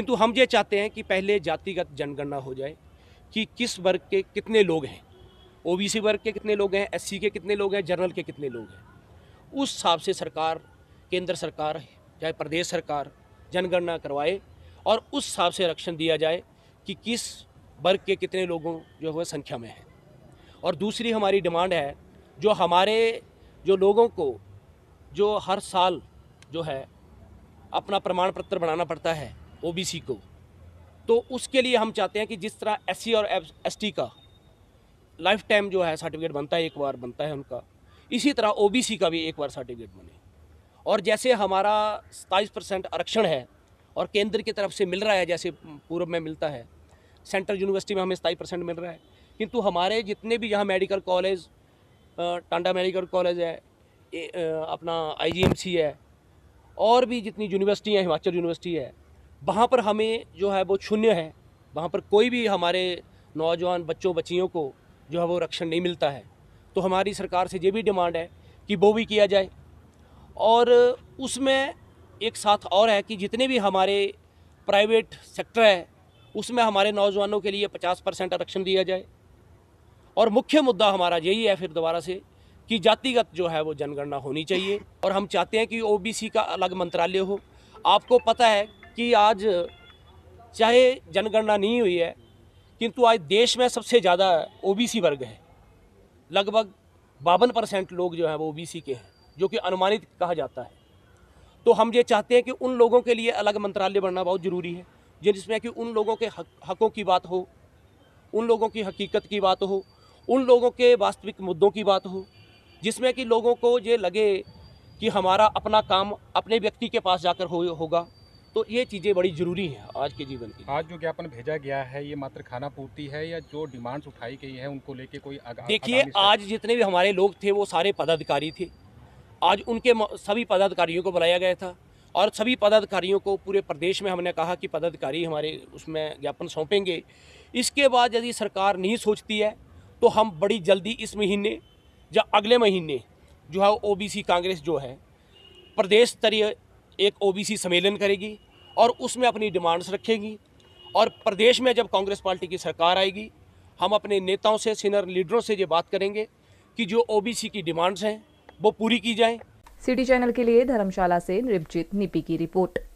किंतु हम ये चाहते हैं कि पहले जातिगत जनगणना हो जाए कि किस वर्ग के कितने लोग हैं ओबीसी वर्ग के कितने लोग हैं एस के कितने लोग हैं जनरल के कितने लोग हैं उस हिसाब से सरकार केंद्र सरकार चाहे प्रदेश सरकार जनगणना करवाए और उस हिसाब से आरक्षण दिया जाए कि किस वर्ग के कितने लोगों जो है संख्या में हैं और दूसरी हमारी डिमांड है जो हमारे जो लोगों को जो हर साल जो है अपना प्रमाण पत्र बनाना पड़ता है ओ को तो उसके लिए हम चाहते हैं कि जिस तरह एस और एस का लाइफ टाइम जो है सर्टिफिकेट बनता है एक बार बनता है उनका इसी तरह ओ का भी एक बार सर्टिफिकेट बने और जैसे हमारा सताईस परसेंट आरक्षण है और केंद्र की तरफ से मिल रहा है जैसे पूर्व में मिलता है सेंट्रल यूनिवर्सिटी में हमें सताईस परसेंट मिल रहा है किंतु हमारे जितने भी यहाँ medical college Tanda medical college है अपना आईजीएमसी है और भी जितनी यूनिवर्सिटी हैं हिमाचल यूनिवर्सिटी है वहाँ पर हमें जो है वो शून्य है वहाँ पर कोई भी हमारे नौजवान बच्चों बच्चियों को जो है वो रक्षण नहीं मिलता है तो हमारी सरकार से ये भी डिमांड है कि वो भी किया जाए और उसमें एक साथ और है कि जितने भी हमारे प्राइवेट सेक्टर है उसमें हमारे नौजवानों के लिए 50 परसेंट आरक्षण दिया जाए और मुख्य मुद्दा हमारा यही है फिर दोबारा से कि जातिगत जो है वो जनगणना होनी चाहिए और हम चाहते हैं कि ओबीसी का अलग मंत्रालय हो आपको पता है कि आज चाहे जनगणना नहीं हुई है किंतु आज देश में सबसे ज़्यादा ओबीसी वर्ग है लगभग बावन परसेंट लोग जो हैं वो ओबीसी के हैं जो कि अनुमानित कहा जाता है तो हम ये चाहते हैं कि उन लोगों के लिए अलग मंत्रालय बनना बहुत ज़रूरी है जिसमें कि उन लोगों के हक, हकों की बात हो उन लोगों की हकीकत की बात हो उन लोगों के वास्तविक मुद्दों की बात हो जिसमें कि लोगों को ये लगे कि हमारा अपना काम अपने व्यक्ति के पास जाकर हो होगा तो ये चीज़ें बड़ी ज़रूरी हैं आज के जीवन की आज जो ज्ञापन भेजा गया है ये मात्र खाना पूर्ति है या जो डिमांड्स उठाई गई हैं उनको लेके कोई देखिए आज जितने भी हमारे लोग थे वो सारे पदाधिकारी थे आज उनके सभी पदाधिकारियों को बुलाया गया था और सभी पदाधिकारियों को पूरे प्रदेश में हमने कहा कि पदाधिकारी हमारे उसमें ज्ञापन सौंपेंगे इसके बाद यदि सरकार नहीं सोचती है तो हम बड़ी जल्दी इस महीने या अगले महीने जो है ओ कांग्रेस जो है प्रदेश स्तरीय एक ओबीसी सम्मेलन करेगी और उसमें अपनी डिमांड्स रखेगी और प्रदेश में जब कांग्रेस पार्टी की सरकार आएगी हम अपने नेताओं से सीनियर लीडरों से ये बात करेंगे कि जो ओबीसी की डिमांड्स हैं वो पूरी की जाएं। सिटी चैनल के लिए धर्मशाला से निपजित निपी की रिपोर्ट